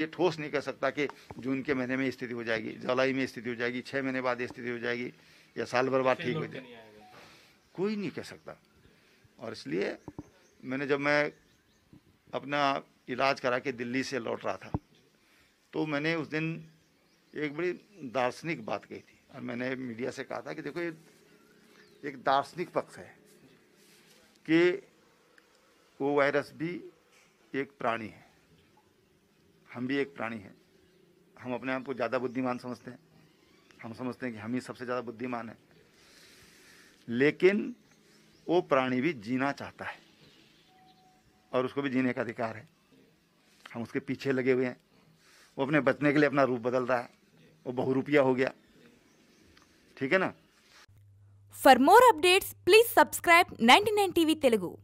ये ठोस नहीं कर सकता कि जून के महीने में स्थिति हो जाएगी जुलाई में स्थिति हो जाएगी छः महीने बाद स्थिति हो जाएगी या साल भर बाद ठीक हो तो जाएगी कोई नहीं कह सकता और इसलिए मैंने जब मैं अपना इलाज करा के दिल्ली से लौट रहा था तो मैंने उस दिन एक बड़ी दार्शनिक बात कही थी और मैंने मीडिया से कहा था कि देखो ये एक दार्शनिक पक्ष है कि वो वायरस भी एक प्राणी है हम भी एक प्राणी हैं हम अपने आप को ज़्यादा बुद्धिमान समझते हैं हम समझते हैं कि हम ही सबसे ज़्यादा बुद्धिमान हैं लेकिन वो प्राणी भी जीना चाहता है और उसको भी जीने का अधिकार है हम उसके पीछे लगे हुए हैं वो अपने बचने के लिए अपना रूप बदल रहा है वो बहुरूपिया हो गया ठीक है ना for more updates please subscribe 99 TV Telugu